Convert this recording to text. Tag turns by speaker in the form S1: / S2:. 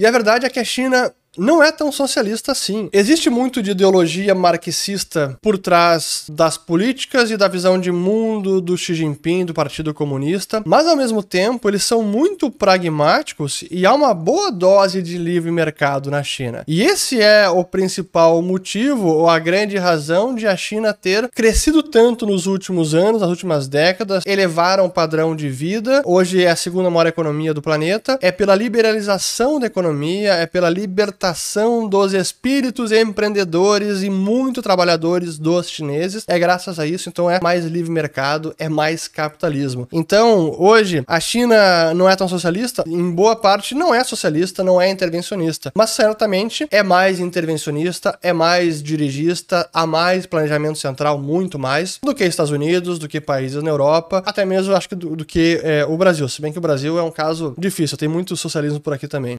S1: E a verdade é que a China não é tão socialista assim. Existe muito de ideologia marxista por trás das políticas e da visão de mundo do Xi Jinping, do Partido Comunista, mas ao mesmo tempo eles são muito pragmáticos e há uma boa dose de livre mercado na China. E esse é o principal motivo ou a grande razão de a China ter crescido tanto nos últimos anos, nas últimas décadas, elevaram o padrão de vida, hoje é a segunda maior economia do planeta, é pela liberalização da economia, é pela libertação libertação dos espíritos empreendedores e muito trabalhadores dos chineses. É graças a isso, então é mais livre mercado, é mais capitalismo. Então, hoje, a China não é tão socialista, em boa parte não é socialista, não é intervencionista, mas certamente é mais intervencionista, é mais dirigista, há mais planejamento central, muito mais, do que Estados Unidos, do que países na Europa, até mesmo acho que do, do que é, o Brasil, se bem que o Brasil é um caso difícil, tem muito socialismo por aqui também.